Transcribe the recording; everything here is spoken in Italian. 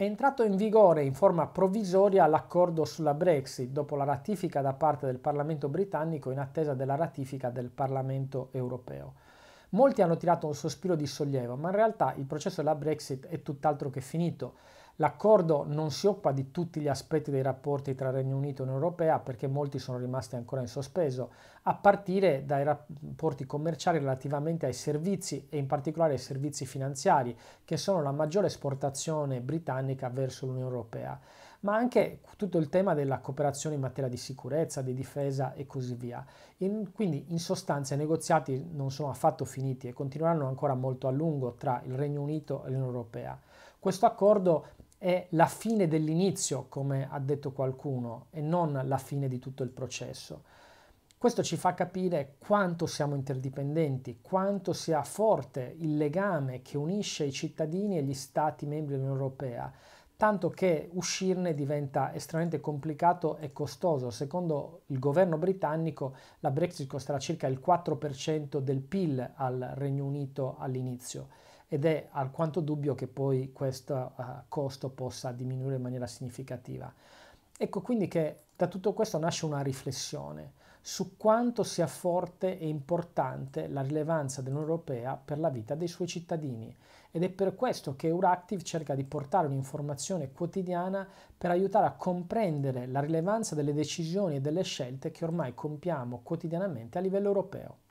È entrato in vigore in forma provvisoria l'accordo sulla Brexit dopo la ratifica da parte del Parlamento britannico in attesa della ratifica del Parlamento europeo. Molti hanno tirato un sospiro di sollievo, ma in realtà il processo della Brexit è tutt'altro che finito. L'accordo non si occupa di tutti gli aspetti dei rapporti tra Regno Unito e Unione Europea perché molti sono rimasti ancora in sospeso, a partire dai rapporti commerciali relativamente ai servizi e in particolare ai servizi finanziari, che sono la maggiore esportazione britannica verso l'Unione Europea, ma anche tutto il tema della cooperazione in materia di sicurezza, di difesa e così via. In, quindi in sostanza i negoziati non sono affatto finiti e continueranno ancora molto a lungo tra il Regno Unito e l'Unione Europea. Questo accordo è la fine dell'inizio, come ha detto qualcuno, e non la fine di tutto il processo. Questo ci fa capire quanto siamo interdipendenti, quanto sia forte il legame che unisce i cittadini e gli Stati membri dell'Unione Europea, tanto che uscirne diventa estremamente complicato e costoso. Secondo il governo britannico la Brexit costerà circa il 4% del PIL al Regno Unito all'inizio ed è alquanto dubbio che poi questo uh, costo possa diminuire in maniera significativa. Ecco quindi che da tutto questo nasce una riflessione su quanto sia forte e importante la rilevanza dell'Unione Europea per la vita dei suoi cittadini ed è per questo che Euractiv cerca di portare un'informazione quotidiana per aiutare a comprendere la rilevanza delle decisioni e delle scelte che ormai compiamo quotidianamente a livello europeo.